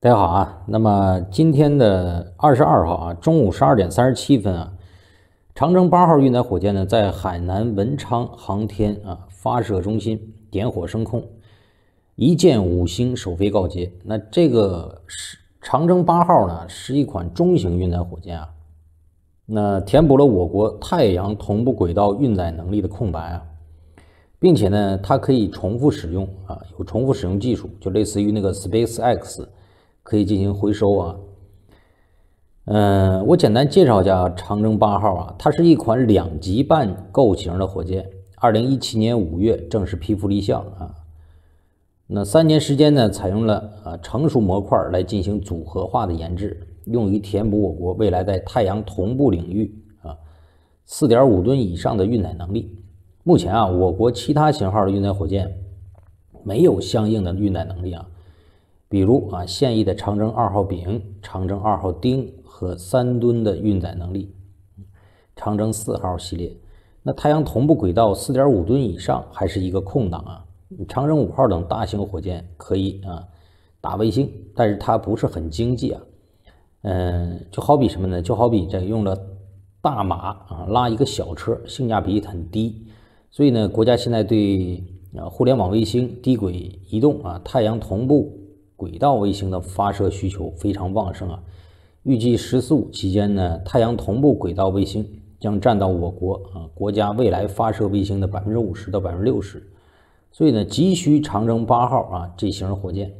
大家好啊！那么今天的二十二号啊，中午十二点三十七分啊，长征八号运载火箭呢，在海南文昌航天啊发射中心点火升空，一箭五星首飞告捷。那这个是长征八号呢，是一款中型运载火箭啊，那填补了我国太阳同步轨道运载能力的空白啊，并且呢，它可以重复使用啊，有重复使用技术，就类似于那个 SpaceX。可以进行回收啊，嗯，我简单介绍一下长征八号啊，它是一款两级半构型的火箭，二零一七年五月正式批复立项啊，那三年时间呢，采用了啊成熟模块来进行组合化的研制，用于填补我国未来在太阳同步领域啊四点五吨以上的运载能力。目前啊，我国其他型号的运载火箭没有相应的运载能力啊。比如啊，现役的长征二号丙、长征二号丁和三吨的运载能力，长征四号系列，那太阳同步轨道四点五吨以上还是一个空档啊。长征五号等大型火箭可以啊打卫星，但是它不是很经济啊。嗯，就好比什么呢？就好比这用了大马啊拉一个小车，性价比很低。所以呢，国家现在对啊互联网卫星、低轨移动啊、太阳同步。轨道卫星的发射需求非常旺盛啊！预计“十四五”期间呢，太阳同步轨道卫星将占到我国啊国家未来发射卫星的百分之五十到百分之六十，所以呢，急需长征八号啊这型火箭。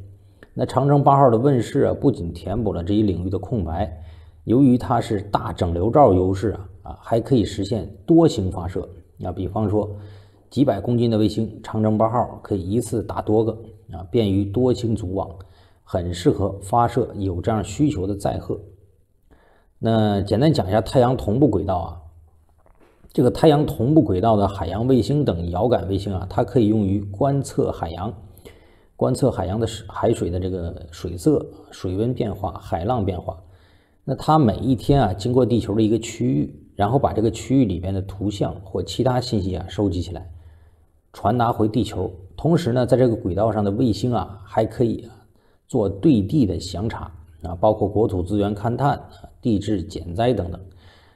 那长征八号的问世啊，不仅填补了这一领域的空白，由于它是大整流罩优势啊，啊还可以实现多星发射，啊比方说。几百公斤的卫星，长征八号可以一次打多个啊，便于多星组网，很适合发射有这样需求的载荷。那简单讲一下太阳同步轨道啊，这个太阳同步轨道的海洋卫星等遥感卫星啊，它可以用于观测海洋，观测海洋的海水的这个水色、水温变化、海浪变化。那它每一天啊，经过地球的一个区域，然后把这个区域里面的图像或其他信息啊收集起来。传达回地球，同时呢，在这个轨道上的卫星啊，还可以做对地的详查啊，包括国土资源勘探、地质减灾等等。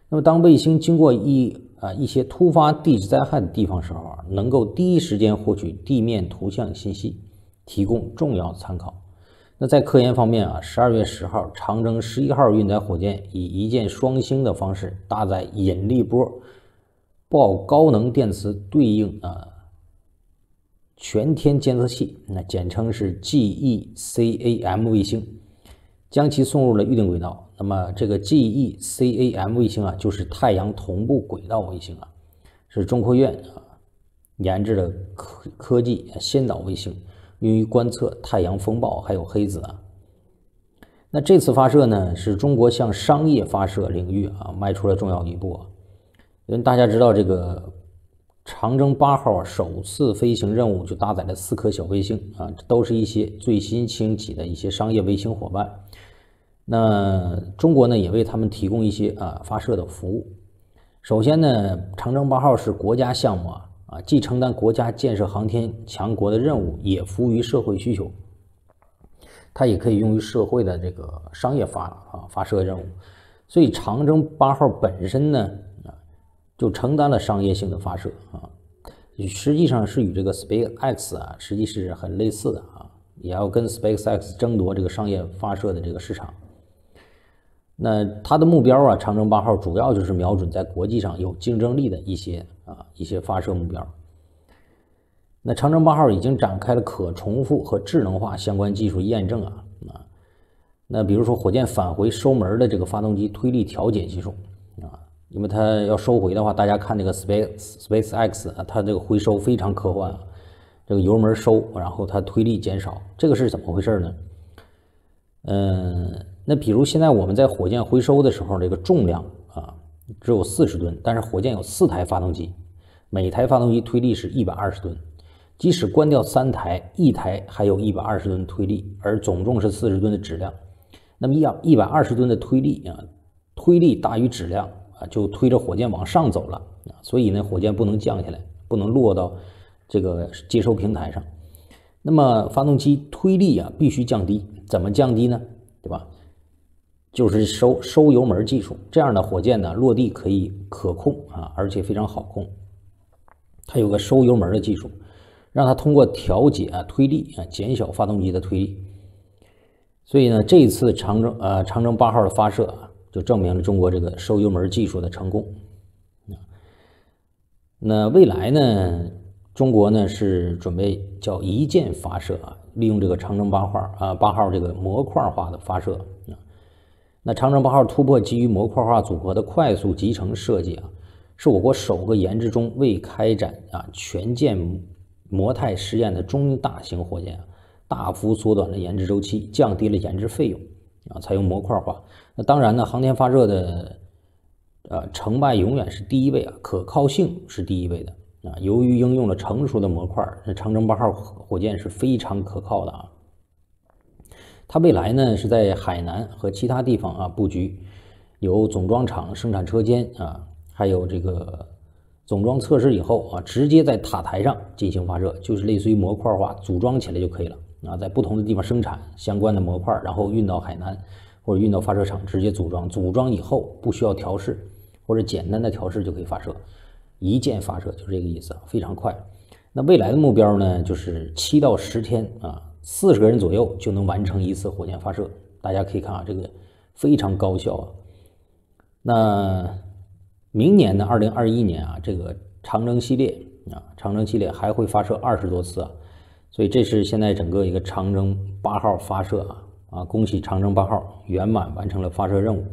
那么，当卫星经过一啊一些突发地质灾害的地方时候啊，能够第一时间获取地面图像信息，提供重要参考。那在科研方面啊，十二月十号，长征十一号运载火箭以一箭双星的方式搭载引力波，报高能电磁对应啊。全天监测器，那简称是 GECAM 卫星，将其送入了预定轨道。那么这个 GECAM 卫星啊，就是太阳同步轨道卫星啊，是中科院啊研制的科科技先导卫星，用于观测太阳风暴还有黑子啊。那这次发射呢，是中国向商业发射领域啊迈出了重要一步啊，因为大家知道这个。长征八号首次飞行任务就搭载了四颗小卫星啊，都是一些最新兴起的一些商业卫星伙伴。那中国呢也为他们提供一些啊发射的服务。首先呢，长征八号是国家项目啊啊，既承担国家建设航天强国的任务，也服务于社会需求。它也可以用于社会的这个商业发啊发射任务。所以长征八号本身呢。就承担了商业性的发射啊，实际上是与这个 SpaceX 啊，实际是很类似的啊，也要跟 SpaceX 争夺这个商业发射的这个市场。那它的目标啊，长征八号主要就是瞄准在国际上有竞争力的一些啊一些发射目标。那长征八号已经展开了可重复和智能化相关技术验证啊啊，那比如说火箭返回收门的这个发动机推力调节技术。因为它要收回的话，大家看这个 Space SpaceX 啊，它这个回收非常科幻啊。这个油门收，然后它推力减少，这个是怎么回事呢？嗯，那比如现在我们在火箭回收的时候，这个重量啊只有四十吨，但是火箭有四台发动机，每台发动机推力是一百二十吨，即使关掉三台，一台还有一百二十吨推力，而总重是四十吨的质量。那么一样，一百二十吨的推力啊，推力大于质量。就推着火箭往上走了所以呢，火箭不能降下来，不能落到这个接收平台上。那么，发动机推力啊必须降低，怎么降低呢？对吧？就是收收油门技术。这样的火箭呢，落地可以可控啊，而且非常好控。它有个收油门的技术，让它通过调节啊推力啊，减小发动机的推力。所以呢，这一次长征呃长征八号的发射。就证明了中国这个收油门技术的成功。那未来呢？中国呢是准备叫一箭发射啊，利用这个长征八号啊八号这个模块化的发射那长征八号突破基于模块化组合的快速集成设计啊，是我国首个研制中未开展啊全舰模态试验的中大型火箭啊，大幅缩短了研制周期，降低了研制费用。啊，采用模块化，那当然呢，航天发射的，呃，成败永远是第一位啊，可靠性是第一位的啊。由于应用了成熟的模块，那长征八号火箭是非常可靠的啊。它未来呢是在海南和其他地方啊布局，有总装厂生产车间啊，还有这个总装测试以后啊，直接在塔台上进行发射，就是类似于模块化组装起来就可以了。啊，在不同的地方生产相关的模块，然后运到海南或者运到发射场直接组装。组装以后不需要调试，或者简单的调试就可以发射，一键发射就是这个意思，非常快。那未来的目标呢，就是七到十天啊，四十个人左右就能完成一次火箭发射。大家可以看啊，这个非常高效啊。那明年呢，二零二一年啊，这个长征系列啊，长征系列还会发射二十多次啊。所以这是现在整个一个长征八号发射啊啊！恭喜长征八号圆满完成了发射任务。